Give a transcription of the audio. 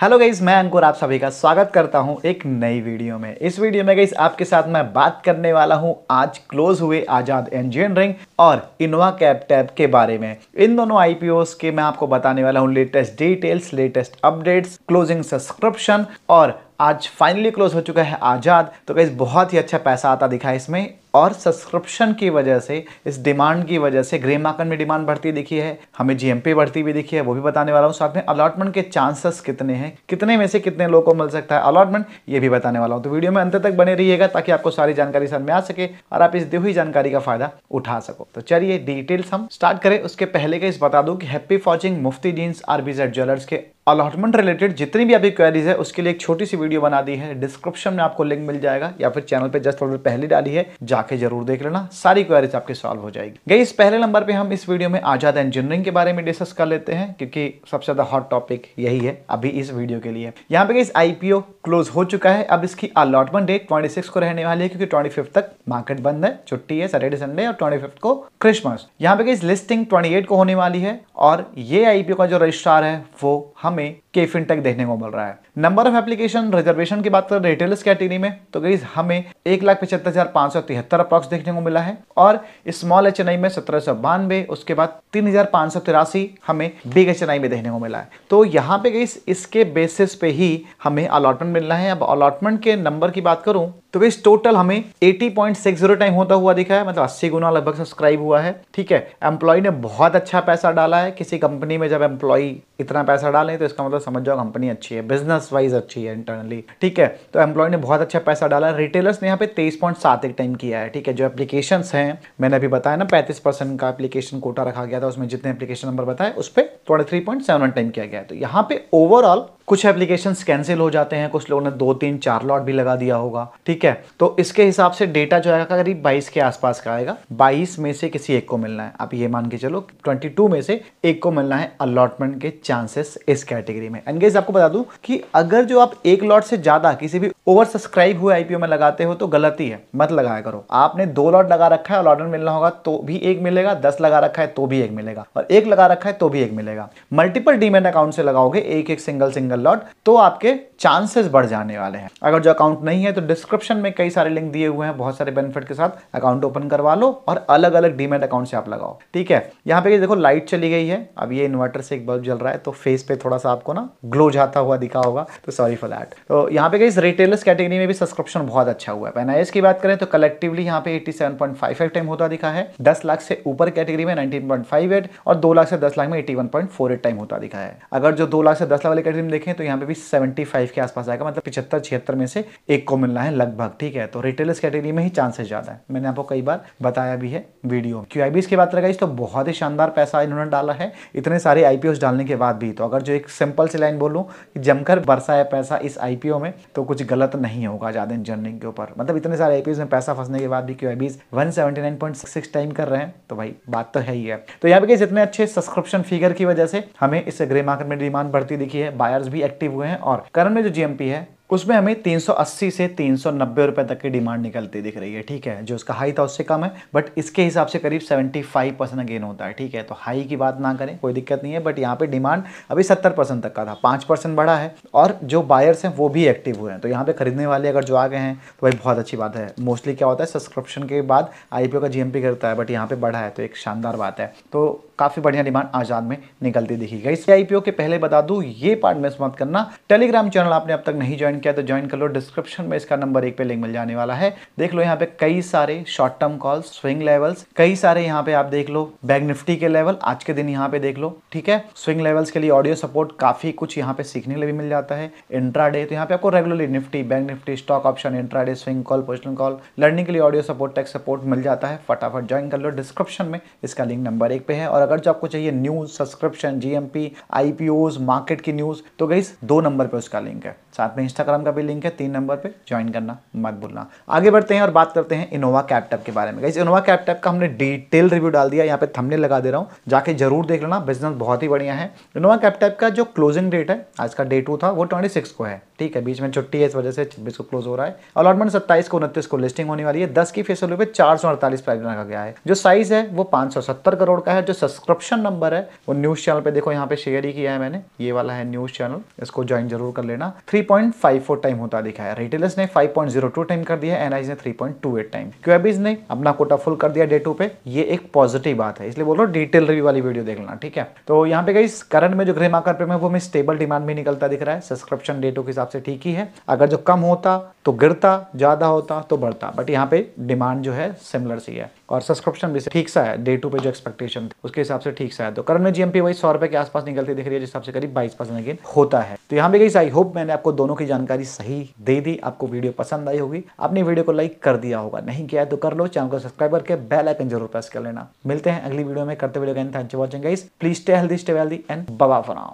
hello guys मैं अंकुर आप सभी का स्वागत करता हूं एक नई वीडियो में इस वीडियो में गाइज आपके साथ मैं बात करने वाला हूं आज क्लोज हुए आजाद इंजीनियरिंग और इनोवा कैप टैब के बारे में इन दोनों आईपीओस के मैं आपको बताने वाला हूं latest details latest updates closing subscription और आज फाइनली क्लोज हो चुका है आज़ाद तो गई बहुत ही अच्छा पैसा आता दिखा इसमें और सब्सक्रिप्शन की वजह से इस डिमांड की वजह से ग्रे मार्केट में डिमांड बढ़ती दिखी है हमें जीएमपी बढ़ती हुई दिखी है वो भी बताने वाला हूँ साथ में अलॉटमेंट के चांसेस कितने हैं कितने में से कितने लोगों को मिल सकता है अलॉटमेंट ये भी बताने वाला हूँ तो वीडियो में अंत तक बने रहिएगा ताकि आपको सारी जानकारी समझ में आ सके और आप इस दी हुई जानकारी का फायदा उठा सको तो चलिए डिटेल्स हम स्टार्ट करें उसके पहले का इस बता दू की Happy Forgings Mufti jeans RBZ jewellers के अलॉटमेंट रिलेटेड जितनी भी अभी क्वेरीज है उसके लिए एक छोटी सी वीडियो बना दी है डिस्क्रिप्शन में आपको लिंक मिल जाएगा या फिर चैनल पर जस्ट थोड़ी पहले डाली है जाकर जाके जरूर देख लेना सारी क्वेरीज आपके सॉल्व हो जाएगी गई इस पहले नंबर पे हम इस वीडियो में आजाद इंजीनियरिंग के बारे में डिस्कस कर लेते हैं क्योंकि सबसे ज्यादा हॉट टॉपिक यही है अभी इस वीडियो के लिए यहाँ पे गई आईपीओ क्लोज हो चुका है अब इसकी अलॉटमेंट डेट ट्वेंटी को रहने वाली है क्योंकि ट्वेंटी तक मार्केट बंद है छुट्टी है सैटरडे संडे और ट्वेंटी को क्रिसमस यहाँ पे गई लिस्टिंग ट्वेंटी को होने वाली है और ये आईपीओ का जो रजिस्ट्रार है वो हमें के फिनटेक देखने को मिल रहा है नंबर ऑफ एप्लीकेशन रिजर्वेशन की बात करें रिटेलर्स कैटेगरी में तो गई हमें एक लाख पचहत्तर हजार पांच सौ तिहत्तर अप्रॉक्स देखने को मिला है और स्मॉल एच में सत्रह सौ बानवे उसके बाद तीन हजार पांच सौ तिरासी हमें बिग एच में देखने को मिला है तो यहाँ पे गई इसके बेसिस पे ही हमें अलॉटमेंट मिलना है अब अलॉटमेंट के नंबर की बात करूं तो इस टोटल हमें 80.60 टाइम होता हुआ दिखा है मतलब 80 गुना लगभग सब्सक्राइब हुआ है ठीक है एम्प्लॉय ने बहुत अच्छा पैसा डाला है किसी कंपनी में जब एम्प्लॉय इतना पैसा डालें तो इसका मतलब समझ जाओ कंपनी अच्छी है बिजनेस वाइज अच्छी है इंटरनली ठीक है तो एम्प्लॉय ने बहुत अच्छा पैसा डाला है रिटेलर्स ने यहाँ पे तेईस पॉइंट सात एक टाइम किया है ठीक है जो एप्लीकेशन हैं मैंने अभी बताया ना पैंतीस परसेंट का एप्लीकेशन कोटा रखा गया था उसमें जितने एप्लीकेशन नंबर बताए उस पर twenty three point seven time किया गया है तो यहाँ पे ओवरऑल कुछ एप्लीकेशन कैंसिल हो जाते हैं कुछ लोगों ने दो तीन चार लॉट भी लगा दिया होगा ठीक है तो इसके हिसाब से डेटा जो आएगा करीब बाईस के आसपास का आएगा बाईस में से किसी एक को मिलना है आप ये मान के चलो ट्वेंटी टू में से एक को मिलना है अलॉटमेंट के चांसेस इस कैटेगरी में एनगेज आपको बता दूं कि अगर जो आप एक लॉट से ज्यादा किसी भी ओवर सब्सक्राइब हुए आईपीओ में लगाते हो तो गलती है मत लगाया करो आपने दो लॉट लगा रखा है और ऑर्डर मिलना होगा तो भी एक मिलेगा दस लगा रखा है तो भी एक मिलेगा और एक लगा रखा है तो भी एक मिलेगा मल्टीपल डीमेट अकाउंट से लगाओगे एक एक सिंगल सिंगल लॉट तो आपके चांसेस बढ़ जाने वाले हैं अगर जो अकाउंट नहीं है तो डिस्क्रिप्शन में कई सारे लिंक दिए हुए हैं बहुत सारे बेनिफिट के साथ अकाउंट ओपन करवा लो और अलग अलग डीमेट अकाउंट से आप लगाओ ठीक है यहाँ पे देखो लाइट चली गई है अब ये इन्वर्टर से एक बल्ब जल रहा है तो फेस पे थोड़ा सा आपको ना ग्लो जाता हुआ दिखा होगा तो सॉरी फॉर दैट तो यहाँ पे इस रिटेलर प्लस कैटेगरी में भी सब्सक्रिप्शन बहुत अच्छा हुआ है एनआईएस की बात करें तो कलेक्टिवली यहाँ पे 87.55 टाइम होता दिखा है 10 लाख से ऊपर कैटेगरी में 19.58 और 2 लाख से 10 लाख में 81.48 टाइम होता दिखा है अगर जो 2 लाख से 10 लाख वाली कैटेगरी में देखें तो यहाँ पे भी 75 के आसपास आएगा मतलब पिछहत्तर छिहत्तर में से एक को मिलना है लगभग ठीक है तो रिटेलर्स कैटेगरी में ही चांसेस ज्यादा है मैंने आपको कई बार बताया भी है वीडियो में क्यू की बात लगाई तो बहुत ही शानदार पैसा इन्होंने डाला है इतने सारे आईपीओ डालने के बाद भी तो अगर जो एक सिंपल सी लाइन बोलूँ जमकर बरसा है पैसा इस आईपीओ में तो कुछ गलत गलत नहीं होगा ज़्यादा इंजीनियरिंग के ऊपर मतलब इतने सारे एपीज में पैसा फंसने के बाद भी क्यों आईबीज वन टाइम कर रहे हैं तो भाई बात तो है ही है तो यहाँ पे इतने अच्छे सब्सक्रिप्शन फिगर की वजह से हमें इस ग्रे मार्केट में डिमांड बढ़ती दिखी है बायर्स भी एक्टिव हुए हैं और करंट में जो जीएमपी है उसमें हमें 380 से 390 रुपए तक की डिमांड निकलती दिख रही है ठीक है जो उसका हाई था उससे कम है बट इसके हिसाब से करीब 75 परसेंट गेन होता है ठीक है तो हाई की बात ना करें कोई दिक्कत नहीं है बट यहाँ पे डिमांड अभी 70 परसेंट तक का था 5 परसेंट बढ़ा है और जो बायर्स हैं वो भी एक्टिव हुए हैं तो यहाँ पे खरीदने वाले अगर जो आ गए हैं तो भाई बहुत अच्छी बात है मोस्टली क्या होता है सब्सक्रिप्शन के बाद आई का जी करता है बट यहाँ पर बढ़ा है तो एक शानदार बात है तो काफ़ी बढ़िया डिमांड आजाद में निकलती दिखी गई आई के पहले बता दू ये पार्ट मिस मत करना टेलीग्राम चैनल आपने अब तक नहीं ज्वाइन किया तो ज्वाइन कर लो डिस्क्रिप्शन में इसका नंबर एक पे लिंक मिल जाने वाला है देख लो यहाँ पे कई सारे short term calls swing levels कई सारे यहाँ पे आप देख लो बैंक निफ्टी के लेवल आज के दिन यहाँ पे देख लो ठीक है स्विंग लेवल्स के लिए ऑडियो सपोर्ट काफी कुछ यहाँ पे सीखने के लिए भी मिल जाता है इंट्रा तो यहाँ पे आपको regularly Nifty bank Nifty stock option intra swing call postal call learning के लिए ऑडियो सपोर्ट टेक्स सपोर्ट मिल जाता है फटाफट ज्वाइन कर लो डिस्क्रिप्शन में इसका लिंक नंबर एक पे है और अगर जो आपको चाहिए news subscription GMP IPO market की न्यूज तो गई दो नंबर पर उसका लिंक है साथ में इंस्टाग्राम का भी लिंक है तीन नंबर पे ज्वाइन करना मत भूलना आगे बढ़ते हैं और बात करते हैं इनोवा कैपटेप के बारे में इस इनोवा कैप का हमने डिटेल रिव्यू डाल दिया यहाँ पे थंबनेल लगा दे रहा हूँ जाके जरूर देख लेना बिजनेस बहुत ही बढ़िया है इनोवा कैपटेप का जो क्लोजिंग डेट है आज का डे टू था वो ट्वेंटी को है ठीक है बीच में छुट्टी है इस वजह से छब्बीस को क्लोज हो रहा है अलॉटमेंट सत्ताईस को उनतीस को लिस्टिंग होने वाली है दस की फेस वैल्यू पे चार सौ अड़तालीस प्राइस रखा गया है जो साइज है वो पाँच सौ सत्तर करोड़ का है जो सब्सक्रिप्शन नंबर है वो न्यूज़ चैनल पे देखो यहाँ पे शेयर ही किया है मैंने ये वाला है न्यूज़ चैनल इसको ज्वाइन जरूर कर लेना थ्री 3.54 टाइम होता दिखा है रिटेलर्स ने 5.02 टाइम कर दिया एनआईज ने 3.28 टाइम क्यूबीज ने अपना कोटा फुल कर दिया डे टू पे ये एक पॉजिटिव बात है इसलिए बोल रहा हूँ डिटेल रिव्यू वाली वीडियो देख लेना ठीक है तो यहाँ पे गई करंट में जो ग्रे मार्कर पे में वो हमें स्टेबल डिमांड भी निकलता दिख रहा है सब्सक्रिप्शन डे टू के हिसाब से ठीक ही है अगर जो कम होता तो गिरता ज्यादा होता तो बढ़ता बट यहाँ पे डिमांड जो है सिमिलर सी है और सब्सक्रिप्शन भी ठीक सा है डे टू पे जो एक्सपेक्टेशन थी उसके हिसाब से ठीक सा है तो करंट में जीएमपी वही सौ रुपए के आसपास निकलती दिख रही है जिस हिसाब से करीब बाईस परसेंट होता है तो यहाँ पे गई आई होप मैंने आपको दोनों की जानकारी सही दे दी आपको वीडियो पसंद आई होगी आपने वीडियो को लाइक कर दिया होगा नहीं किया है तो कर लो चैनल को सब्सक्राइब करके बेल आइकन जरूर प्रेस कर लेना मिलते हैं अगली वीडियो में करते video please stay healthy stay wealthy and बबा फॉर